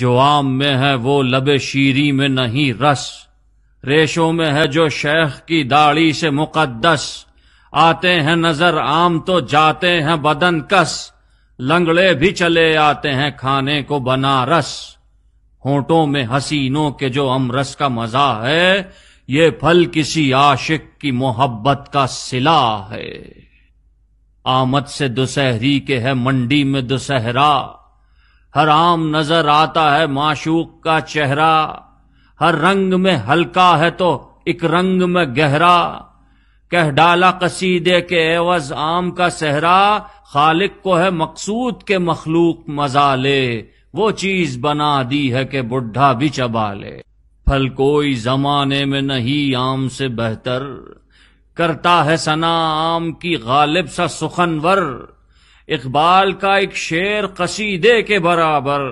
जो आम में है वो लबे शीरी में नहीं रस रेशों में है जो शेख की दाढ़ी से मुकद्दस आते हैं नजर आम तो जाते हैं बदन कस लंगड़े भी चले आते हैं खाने को बनारस होठों में हसीनों के जो अमरस का मजा है ये फल किसी आशिक की मोहब्बत का सिला है आमद से दुशहरी के है मंडी में दुसहरा हराम नजर आता है माशूक का चेहरा हर रंग में हल्का है तो एक रंग में गहरा कह डाला कसीदे के एवज आम का सहरा खालिक को है मकसूद के मखलूक मजा ले वो चीज बना दी है कि बुढ़ा भी चबा ले फल कोई जमाने में नहीं आम से बेहतर करता है सना आम की गालिब सा सुखनवर इकबाल का एक शेर कसीदे के बराबर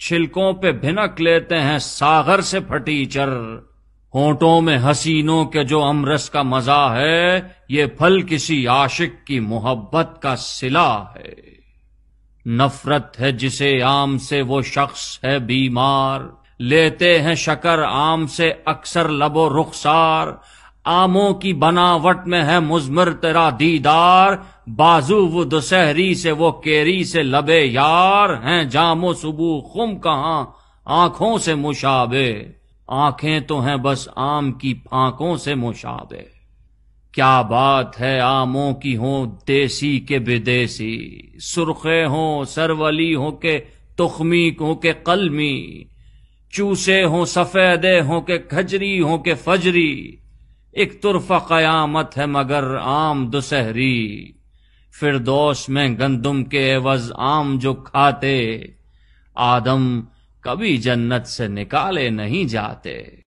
छिलकों पे भिनक लेते हैं सागर से फटी चर होंठों में हसीनों के जो अमरस का मजा है ये फल किसी आशिक की मोहब्बत का सिला है नफरत है जिसे आम से वो शख्स है बीमार लेते हैं शकर आम से अक्सर लबो रुखसार आमों की बनावट में है मुजमर तेरा दीदार बाजू वो दुशहरी से वो केरी से लबे यार हैं जामो सुबु खुम कहा आंखों से मुशाबे आंखें तो हैं बस आम की फांकों से मुशाबे क्या बात है आमों की हो देसी के विदेशी सुरखे हो सरवली हो के तुखमी हो के कलमी चूसे हो सफेदे हो के खजरी हो के फजरी एक तुरफा कयामत है मगर आम दुसहरी फिर दोष में गंदुम के एवज आम जो खाते आदम कभी जन्नत से निकाले नहीं जाते